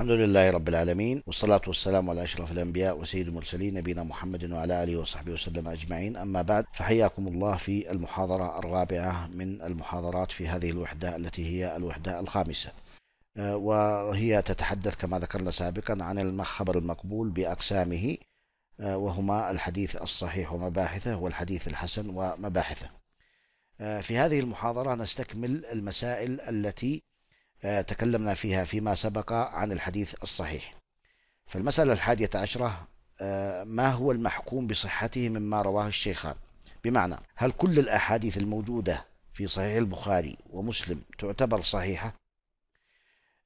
الحمد لله رب العالمين والصلاة والسلام على أشرف الأنبياء وسيد المرسلين نبينا محمد وعلى آله وصحبه وسلم أجمعين أما بعد فحياكم الله في المحاضرة الرابعة من المحاضرات في هذه الوحدة التي هي الوحدة الخامسة آه، وهي تتحدث كما ذكرنا سابقا عن الخبر المقبول بأقسامه آه، وهما الحديث الصحيح ومباحثه والحديث الحسن ومباحثه آه، في هذه المحاضرة نستكمل المسائل التي آه، تكلمنا فيها فيما سبق عن الحديث الصحيح فالمسألة الحادية عشرة آه، ما هو المحكوم بصحته مما رواه الشيخان بمعنى هل كل الأحاديث الموجودة في صحيح البخاري ومسلم تعتبر صحيحة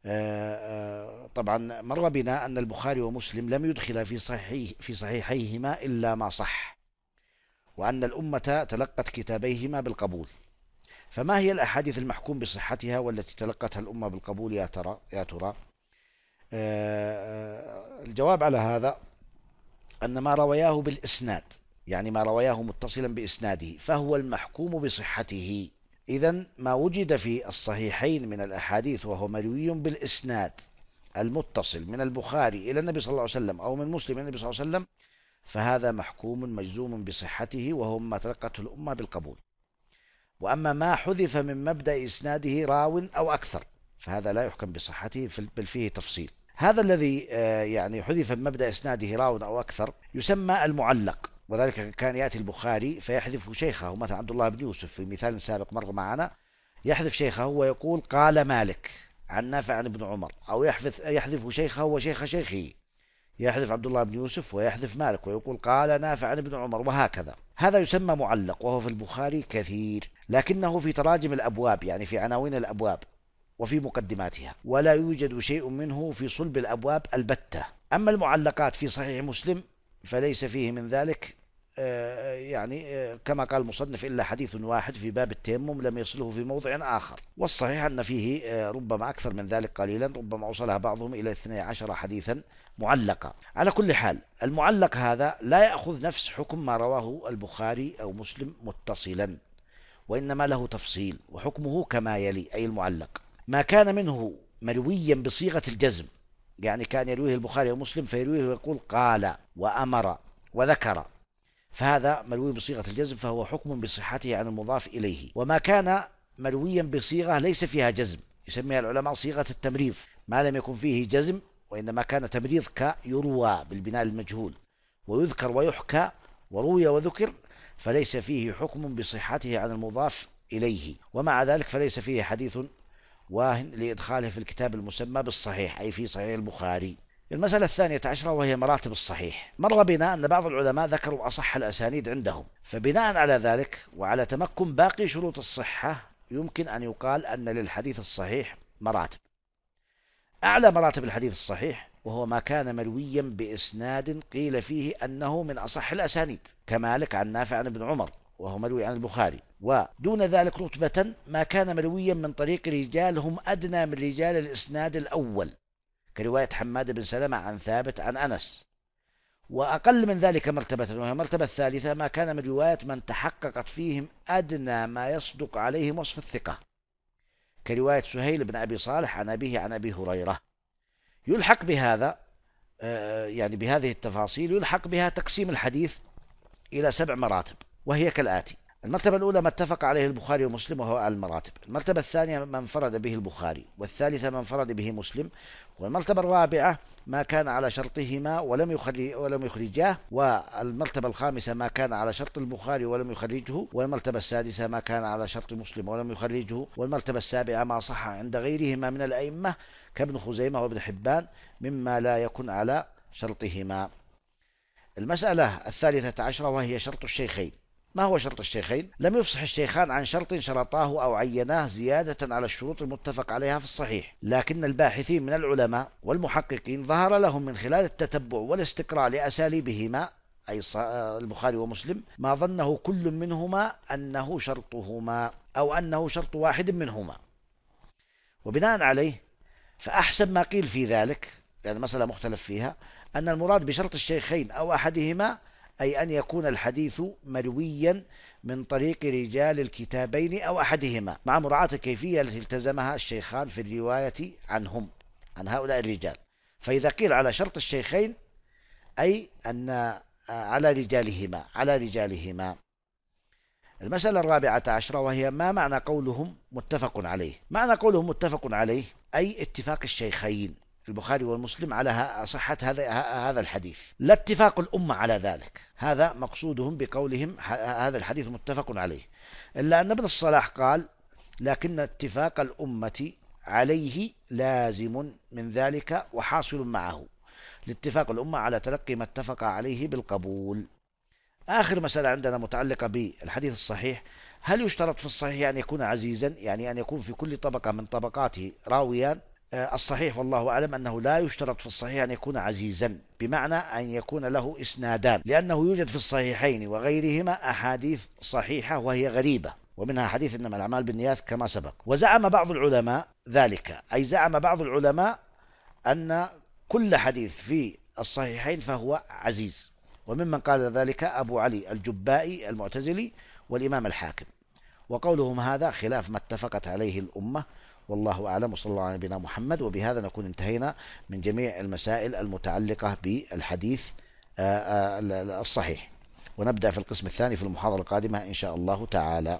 آه، طبعا مر بنا أن البخاري ومسلم لم يدخل في, صحيح في صحيحيهما إلا ما صح وأن الأمة تلقت كتابيهما بالقبول فما هي الأحاديث المحكوم بصحتها والتي تلقتها الأمة بالقبول يا ترى يا ترى آه، آه، الجواب على هذا أن ما روياه بالإسناد يعني ما روياه متصلا بإسناده فهو المحكوم بصحته إذا ما وجد في الصحيحين من الأحاديث وهو مروي بالإسناد المتصل من البخاري إلى النبي صلى الله عليه وسلم أو من مسلم إلى النبي صلى الله عليه وسلم فهذا محكوم مجزوم بصحته وهو ما تلقته الأمة بالقبول وأما ما حذف من مبدأ إسناده راو أو أكثر فهذا لا يحكم بصحته بل فيه تفصيل هذا الذي آه، يعني حذف من مبدأ إسناده راو أو أكثر يسمى المعلق وذلك كان يأتي البخاري فيحذف شيخه مثلا عبد الله بن يوسف في مثال سابق مر معنا يحذف شيخه ويقول قال مالك عن نافع عن ابن عمر أو يحذف, يحذف شيخه وشيخ شيخه يحذف عبد الله بن يوسف ويحذف مالك ويقول قال نافع عن ابن عمر وهكذا هذا يسمى معلق وهو في البخاري كثير لكنه في تراجم الأبواب يعني في عناوين الأبواب وفي مقدماتها ولا يوجد شيء منه في صلب الأبواب البتة أما المعلقات في صحيح مسلم فليس فيه من ذلك آه، يعني آه، كما قال المصنف إلا حديث واحد في باب التيمم لم يصله في موضع آخر والصحيح أن فيه آه، ربما أكثر من ذلك قليلا ربما أوصلها بعضهم إلى 12 حديثا معلقة على كل حال المعلق هذا لا يأخذ نفس حكم ما رواه البخاري أو مسلم متصلا وإنما له تفصيل وحكمه كما يلي أي المعلق ما كان منه مرويا بصيغة الجزم يعني كان يرويه البخاري ومسلم فيرويه ويقول قال وأمر وذكر فهذا ملوي بصيغة الجزم فهو حكم بصحته عن المضاف إليه وما كان ملويا بصيغة ليس فيها جزم يسميها العلماء صيغة التمريض ما لم يكن فيه جزم وإنما كان تمريض كيروى بالبناء المجهول ويذكر ويحكى وروي وذكر فليس فيه حكم بصحته عن المضاف إليه ومع ذلك فليس فيه حديث واه لإدخاله في الكتاب المسمى بالصحيح أي في صحيح البخاري المسألة الثانية عشرة وهي مراتب الصحيح مر بنا أن بعض العلماء ذكروا أصح الأسانيد عندهم فبناء على ذلك وعلى تمكن باقي شروط الصحة يمكن أن يقال أن للحديث الصحيح مراتب أعلى مراتب الحديث الصحيح وهو ما كان مرويا بإسناد قيل فيه أنه من أصح الأسانيد كمالك عن نافع عن ابن عمر وهو مروي عن البخاري ودون ذلك رتبة ما كان مرويا من طريق رجال هم أدنى من رجال الإسناد الأول كرواية حماد بن سلمة عن ثابت عن أنس وأقل من ذلك مرتبة وهي المرتبة الثالثة ما كان من رواية من تحققت فيهم أدنى ما يصدق عليه وصف الثقة كرواية سهيل بن أبي صالح عن أبيه عن أبي هريرة يلحق بهذا آه، يعني بهذه التفاصيل يلحق بها تقسيم الحديث إلى سبع مراتب وهي كالآتي المرتبة الأولى ما اتفق عليه البخاري ومسلم وهو أعلى المراتب المرتبة الثانية ما انفرد به البخاري والثالثة ما انفرد به مسلم والمرتبة الرابعة ما كان على شرطهما ولم يخرج ولم يخرجاه والمرتبة الخامسة ما كان على شرط البخاري ولم يخرجه والمرتبة السادسة ما كان على شرط مسلم ولم يخرجه والمرتبة السابعة ما صح عند غيرهما من الأئمة كابن خزيمة وابن حبان مما لا يكن على شرطهما المسألة الثالثة عشرة وهي شرط الشيخين ما هو شرط الشيخين؟ لم يفصح الشيخان عن شرط شرطاه أو عيناه زيادة على الشروط المتفق عليها في الصحيح لكن الباحثين من العلماء والمحققين ظهر لهم من خلال التتبع والاستقراء لأساليبهما أي البخاري ومسلم ما ظنه كل منهما أنه شرطهما أو أنه شرط واحد منهما وبناء عليه فأحسن ما قيل في ذلك لأن يعني المسألة مختلف فيها أن المراد بشرط الشيخين أو أحدهما أي أن يكون الحديث مرويا من طريق رجال الكتابين أو أحدهما مع مراعاة الكيفية التي التزمها الشيخان في الرواية عنهم عن هؤلاء الرجال فإذا قيل على شرط الشيخين أي أن آه، على رجالهما على رجالهما المسألة الرابعة عشرة وهي ما معنى قولهم متفق عليه معنى قولهم متفق عليه أي اتفاق الشيخين في البخاري ومسلم على صحة هذا هذا الحديث لا اتفاق الأمة على ذلك هذا مقصودهم بقولهم هذا الحديث متفق عليه إلا أن ابن الصلاح قال لكن اتفاق الأمة عليه لازم من ذلك وحاصل معه لاتفاق الأمة على تلقي ما اتفق عليه بالقبول آخر مسألة عندنا متعلقة بالحديث الصحيح هل يشترط في الصحيح أن يكون عزيزا يعني أن يكون في كل طبقة من طبقاته راويان آه، الصحيح والله أعلم أنه لا يشترط في الصحيح أن يكون عزيزا بمعنى أن يكون له إسنادان لأنه يوجد في الصحيحين وغيرهما أحاديث صحيحة وهي غريبة ومنها حديث إنما الأعمال بالنيات كما سبق وزعم بعض العلماء ذلك أي زعم بعض العلماء أن كل حديث في الصحيحين فهو عزيز وممن قال ذلك أبو علي الجبائي المعتزلي والإمام الحاكم وقولهم هذا خلاف ما اتفقت عليه الأمة والله أعلم وصلى الله على نبينا محمد وبهذا نكون انتهينا من جميع المسائل المتعلقة بالحديث آه، آه، الصحيح ونبدأ في القسم الثاني في المحاضرة القادمة إن شاء الله تعالى